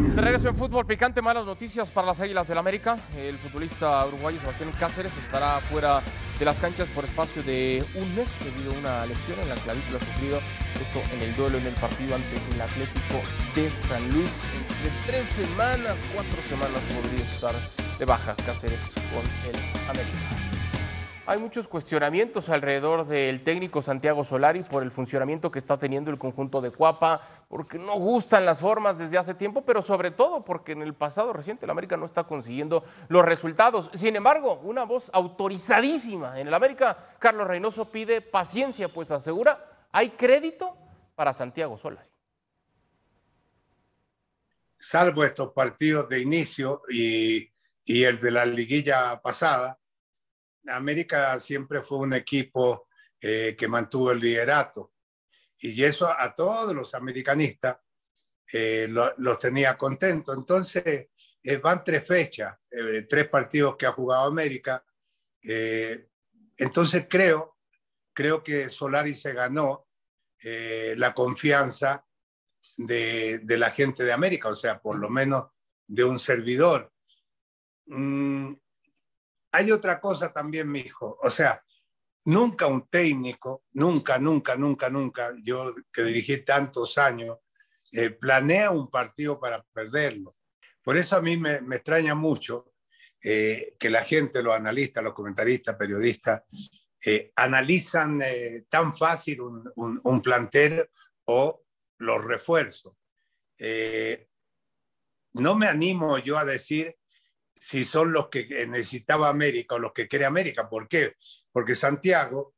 De regreso en fútbol picante, malas noticias para las Águilas del América. El futbolista uruguayo Sebastián Cáceres estará fuera de las canchas por espacio de un mes debido a una lesión en la clavícula sufrida esto en el duelo en el partido ante el Atlético de San Luis. Entre tres semanas, cuatro semanas podría estar de baja Cáceres con el América. Hay muchos cuestionamientos alrededor del técnico Santiago Solari por el funcionamiento que está teniendo el conjunto de Cuapa, porque no gustan las formas desde hace tiempo, pero sobre todo porque en el pasado reciente el América no está consiguiendo los resultados. Sin embargo, una voz autorizadísima en el América, Carlos Reynoso pide paciencia, pues asegura, hay crédito para Santiago Solari. Salvo estos partidos de inicio y el de la liguilla pasada, América siempre fue un equipo eh, que mantuvo el liderato y eso a todos los americanistas eh, los tenía contentos. Entonces, eh, van tres fechas, tres partidos que ha jugado América. entonces, creo, creo que Solari se ganó la confianza de, la gente de América, o sea, por lo menos de un servidor. Mm, hay otra cosa también, mi hijo. O sea, nunca un técnico, nunca, nunca, nunca, nunca, yo que dirigí tantos años, eh, planea un partido para perderlo. Por eso a mí me, extraña mucho eh, que la gente, los analistas, los comentaristas, periodistas, eh, analizan tan fácil un, un, plantel o los refuerzos. no me animo yo a decir si son los que eh, necesitaba América o los que quiere América. ¿Por qué? Porque Santiago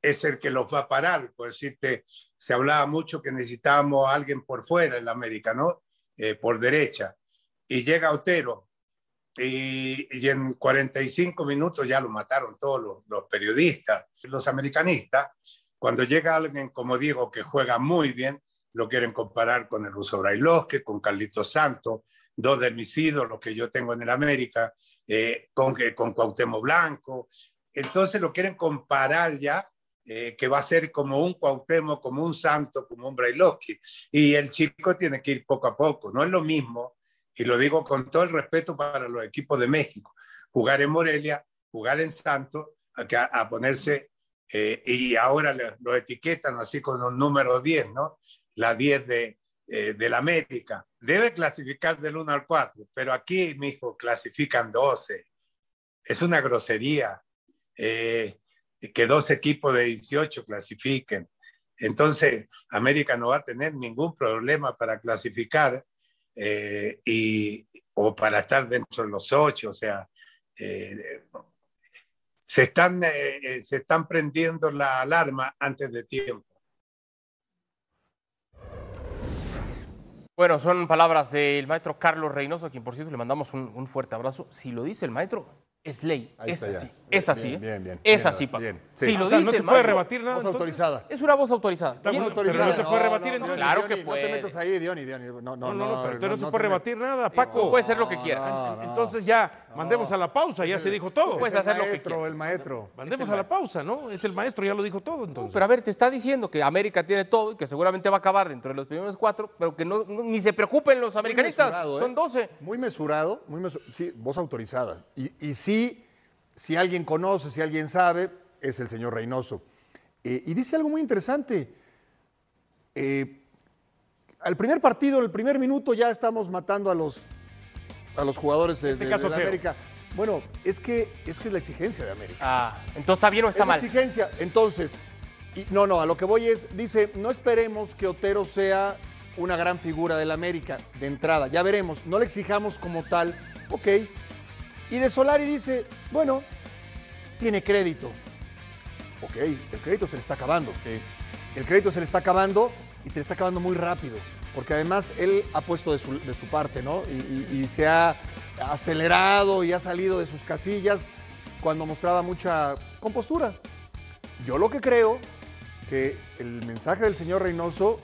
es el que los va a parar. Por decirte, se hablaba mucho que necesitábamos a alguien por fuera en América, ¿no? Eh, por derecha. Y llega Otero y, en 45 minutos ya lo mataron todos los, periodistas, los americanistas. Cuando llega alguien, como digo, que juega muy bien, lo quieren comparar con el ruso Brailovsky, con Carlitos Santos, dos de mis ídolos que yo tengo en el América, eh, con, con Cuauhtémoc Blanco. Entonces lo quieren comparar ya, eh, que va a ser como un Cuauhtémoc, como un Santo, como un Brailovsky. Y el chico tiene que ir poco a poco. No es lo mismo, y lo digo con todo el respeto para los equipos de México, jugar en Morelia, jugar en Santo a, ponerse, eh, y ahora lo, lo, etiquetan así con un número 10, ¿no? La 10 de, eh, de la América, debe clasificar del 1 al 4, pero aquí, mi hijo clasifican 12. Es una grosería eh, que dos equipos de 18 clasifiquen. Entonces, América no va a tener ningún problema para clasificar eh, y, o para estar dentro de los 8. O sea, se, están, se están prendiendo la alarma antes de tiempo. Bueno, son palabras del maestro Carlos Reynoso, a quien por cierto le mandamos un, un fuerte abrazo. Si lo dice el maestro, es ley. es así. es así. Bien, bien, ¿eh? es así, Paco. Si lo no se puede rebatir nada. Es una voz autorizada. Está bien, autorizada. no se puede rebatir Claro que puede. No te metas ahí, Diony, No, no, no. No, pero no se puede rebatir nada, Paco. Puede ser lo que quiera. Entonces ya, mandemos a la pausa, ya se dijo todo. Puedes hacer lo que el maestro. Mandemos a la pausa, ¿no? Es el maestro, ya lo dijo todo entonces. Pero a ver, te está diciendo que América tiene todo y que seguramente va a acabar dentro de los primeros cuatro, pero que no ni se preocupen los americanistas. Son 12. ¿eh? Muy mesurado, muy mesurado. Sí, voz autorizada. Y sí y si alguien conoce, si alguien sabe, es el señor Reynoso. Eh, y dice algo muy interesante. Eh, al primer partido, el primer minuto, ya estamos matando a los, a los jugadores de, este América. Bueno, es que, es que es la exigencia de América. Ah, entonces está bien o está mal. La exigencia. Entonces, y, no, no, a lo que voy es, dice, no esperemos que Otero sea una gran figura del América de entrada. Ya veremos, no le exijamos como tal. Ok, y de Solari dice, bueno, tiene crédito. Ok, el crédito se le está acabando. El crédito se le está acabando y se le está acabando muy rápido. Porque además él ha puesto de su, parte, ¿no? Y, y se ha acelerado y ha salido de sus casillas cuando mostraba mucha compostura. Yo lo que creo que el mensaje del señor Reynoso,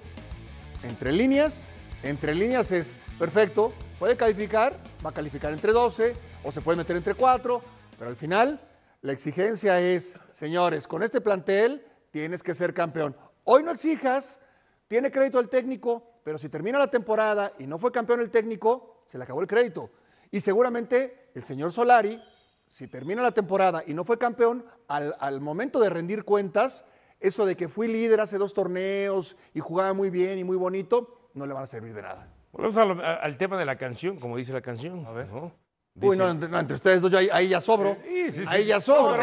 entre líneas, entre líneas es perfecto, puede calificar, va a calificar entre 12 o se puede meter entre 4, pero al final la exigencia es, señores, con este plantel tienes que ser campeón. Hoy no exijas, tiene crédito el técnico, pero si termina la temporada y no fue campeón el técnico, se le acabó el crédito. Y seguramente el señor Solari, si termina la temporada y no fue campeón, al, al momento de rendir cuentas, eso de que fui líder hace dos torneos y jugaba muy bien y muy bonito, no le van a servir de nada. Volvemos al tema de la canción, como dice la canción. A ¿no? entre, ustedes dos ahí, ya sobro. Sí, sí, sí. Ahí ya sobro.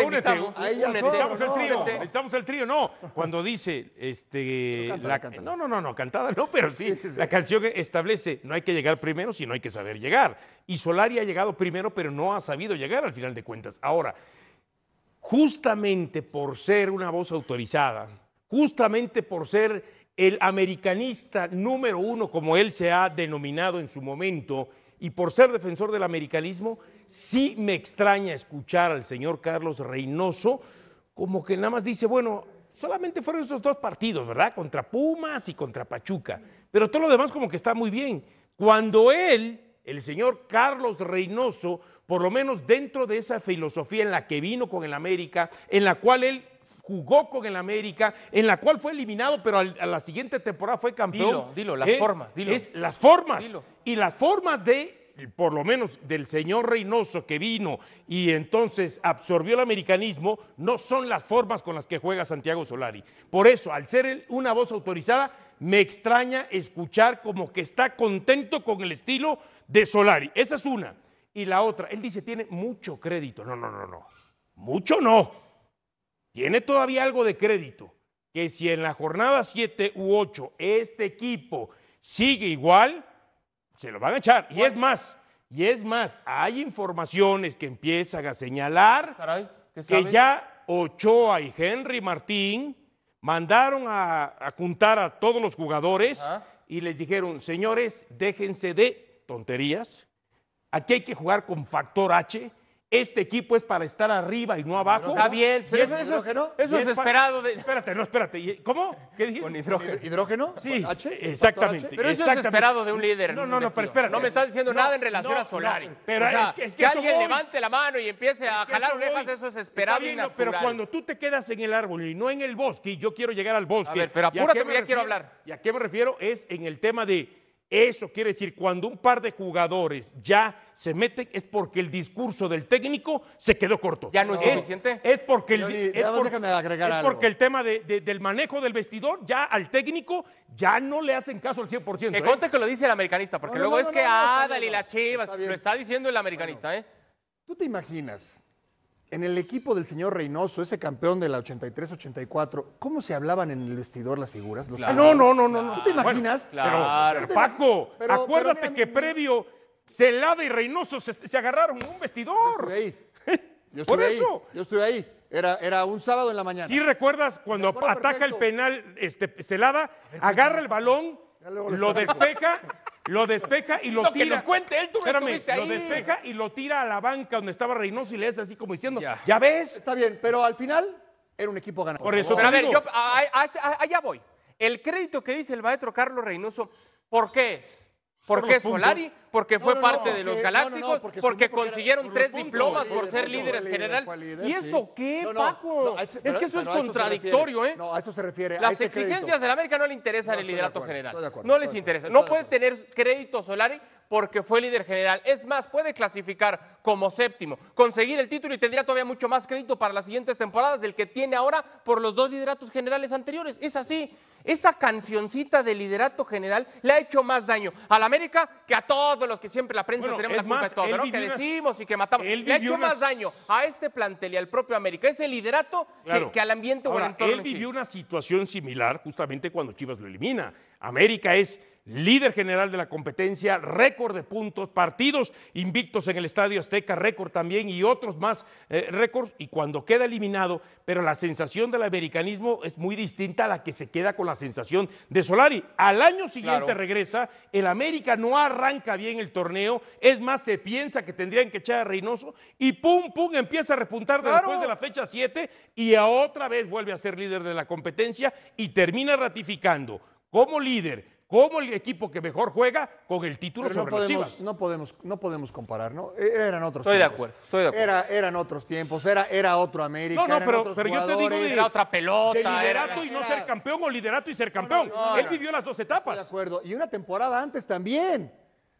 ahí ya necesitamos el trío. Necesitamos el trío. No, cuando dice este la, no, no, no, no, cantada no, pero sí, la canción establece no hay que llegar primero, sino hay que saber llegar. Y Solari ha llegado primero, pero no ha sabido llegar al final de cuentas. Ahora, justamente por ser una voz autorizada, justamente por ser el americanista número uno, como él se ha denominado en su momento, y por ser defensor del americanismo, sí me extraña escuchar al señor Carlos Reynoso como que nada más dice, bueno, solamente fueron esos dos partidos, ¿verdad? Contra Pumas y contra Pachuca, pero todo lo demás como que está muy bien. Cuando él, el señor Carlos Reynoso, por lo menos dentro de esa filosofía en la que vino con el América, en la cual él jugó con el América, en la cual fue eliminado, pero a la siguiente temporada fue campeón. Dilo, dilo, las eh, formas, dilo. Es las formas. Y las formas de por lo menos del señor Reynoso que vino y entonces absorbió el americanismo, no son las formas con las que juega Santiago Solari. Por eso, al ser una voz autorizada, me extraña escuchar como que está contento con el estilo de Solari. Esa es una. Y la otra, él dice, tiene mucho crédito. No, no, no, no. Mucho no tiene todavía algo de crédito, que si en la jornada 7 u 8 este equipo sigue igual, se lo van a echar. Y es más, y es más, hay informaciones que empiezan a señalar que ya Ochoa y Henry Martín mandaron a, juntar a todos los jugadores y les dijeron, señores, déjense de tonterías, aquí hay que jugar con factor H este equipo es para estar arriba y no abajo. Está bien, pero eso, eso, eso, es esperado. De... Espérate, no, espérate. ¿Cómo? ¿Qué dijiste? Con hidrógeno. ¿Hidrógeno? Sí, H? exactamente. Pero eso es esperado de un líder. No, no, no, pero espérate. No me estás diciendo nada en relación a Solari. pero es, que, es alguien levante la mano y empiece a jalar orejas, eso es esperado Pero cuando tú te quedas en el árbol y no en el bosque, y yo quiero llegar al bosque. A ver, pero apúrate, ya quiero hablar. ¿Y a qué me refiero? Es en el tema de eso quiere decir, cuando un par de jugadores ya se meten, es porque el discurso del técnico se quedó corto. ¿Ya no es, suficiente? Es porque el, el tema del manejo del vestidor, ya al técnico, ya no le hacen caso al 100%. Que ¿eh? conste que lo dice el americanista, porque luego es que, Adal y la chivas, lo está diciendo el americanista, ¿eh? ¿Tú te imaginas en el equipo del señor Reynoso, ese campeón de la 83-84, ¿cómo se hablaban en el vestidor las figuras? no, no, no, no, ¿Tú te imaginas? Pero, Paco, acuérdate que previo Celada y Reynoso se, agarraron un vestidor. Yo estuve ahí. Yo Por ahí. eso. Yo estuve ahí. Era, era, un sábado en la mañana. ¿Sí recuerdas cuando ataca el penal este, Celada, agarra el balón, lo despeja Lo despeja y lo tira. Lo despeja y lo tira a la banca donde estaba Reynoso y le es así como diciendo, ya, ves. Está bien, pero al final era un equipo ganador. Por eso, a ver, yo, allá voy. El crédito que dice el maestro Carlos Reynoso, ¿por qué es? ¿Por qué Solari? Porque fue parte de los eh, Galácticos, porque, consiguieron tres diplomas por ser líderes general. ¿Y eso qué, Paco? es que eso es contradictorio, ¿eh? No, a eso se refiere. Las a ese exigencias del América no le interesan el liderato general. no les interesa. No puede tener crédito Solari porque fue líder general. Es más, puede clasificar como séptimo, conseguir el título y tendría todavía mucho más crédito para las siguientes temporadas del que tiene ahora por los dos lideratos generales anteriores. Es así. Esa cancioncita de liderato general le ha hecho más daño a la América que a todos los que siempre la prensa tenemos la culpa de todo, Que decimos y que matamos. Le ha hecho más daño a este plantel y al propio América. Es el liderato que, al ambiente Ahora, Él vivió una situación similar justamente cuando Chivas lo elimina. América es líder general de la competencia, récord de puntos, partidos invictos en el Estadio Azteca, récord también y otros más eh, récords, y cuando queda eliminado, pero la sensación del americanismo es muy distinta a la que se queda con la sensación de Solari. Al año siguiente regresa, el América no arranca bien el torneo, es más, se piensa que tendrían que echar a Reynoso y pum, pum, empieza a repuntar después de la fecha 7 y a otra vez vuelve a ser líder de la competencia y termina ratificando como líder como el equipo que mejor juega con el título sobre no podemos, Chivas. No podemos, comparar, ¿no? E, eran otros tiempos. De acuerdo, estoy de acuerdo. eran otros tiempos, era, otro América. No, no, pero, pero yo te digo era otra pelota. liderato y no ser campeón o liderato y ser campeón. Él vivió las dos etapas. de acuerdo. Y una temporada antes también,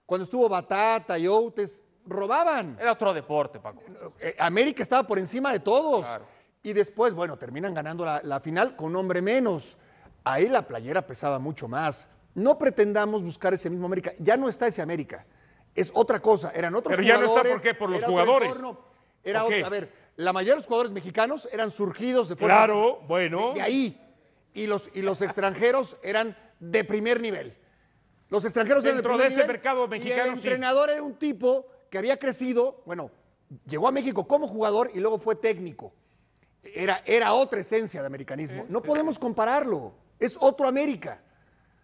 cuando estuvo Batata y Outes, robaban. Era otro deporte, Paco. Eh, eh, América estaba por encima de todos. Y después, bueno, terminan ganando la, final con hombre menos. Ahí la playera pesaba mucho más no pretendamos buscar ese mismo América. Ya no está ese América. Es otra cosa. Eran otros jugadores. Pero ya no está por qué, por los jugadores. era otro, a ver, la mayoría de los jugadores mexicanos eran surgidos de fuera. Claro, bueno. De, ahí. Y los, y los extranjeros eran de primer nivel. Los extranjeros eran de primer de ese mercado mexicano. el entrenador era un tipo que había crecido, bueno, llegó a México como jugador y luego fue técnico. Era, era otra esencia de americanismo. no podemos compararlo. Es otro América.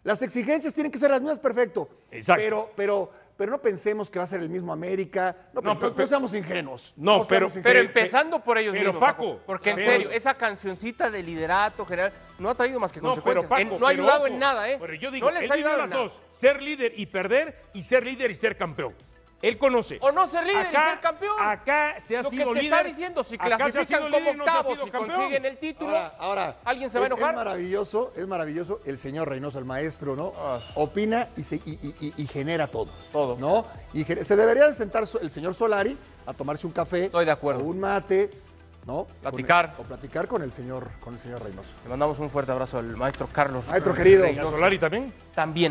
Las exigencias tienen que ser las mismas, perfecto. Exacto. Pero, pero, pero no pensemos que va a ser el mismo América. No, no, pues, ingenuos. No, pero, pero empezando por ellos mismos. Paco, porque en serio, esa cancioncita de liderato general no ha traído más que consecuencias. Eh, no ha ayudado en nada, ¿eh? Pero yo digo, no les las dos: ser líder y perder, y ser líder y ser campeón. Él conoce. O no se ríe acá, de ser campeón. Acá se ha Lo sido que está diciendo, si clasifican como octavos, no si consiguen el título, ahora, alguien se va a enojar. Es maravilloso, es maravilloso el señor Reynoso, el maestro, ¿no? Ah. Opina y, genera todo. Todo. ¿No? Y se debería sentar el señor Solari a tomarse un café. Estoy de acuerdo. un mate, ¿no? Platicar. o platicar con el señor, con el señor Reynoso. Le mandamos un fuerte abrazo al maestro Carlos. Maestro querido. señor Solari también? También.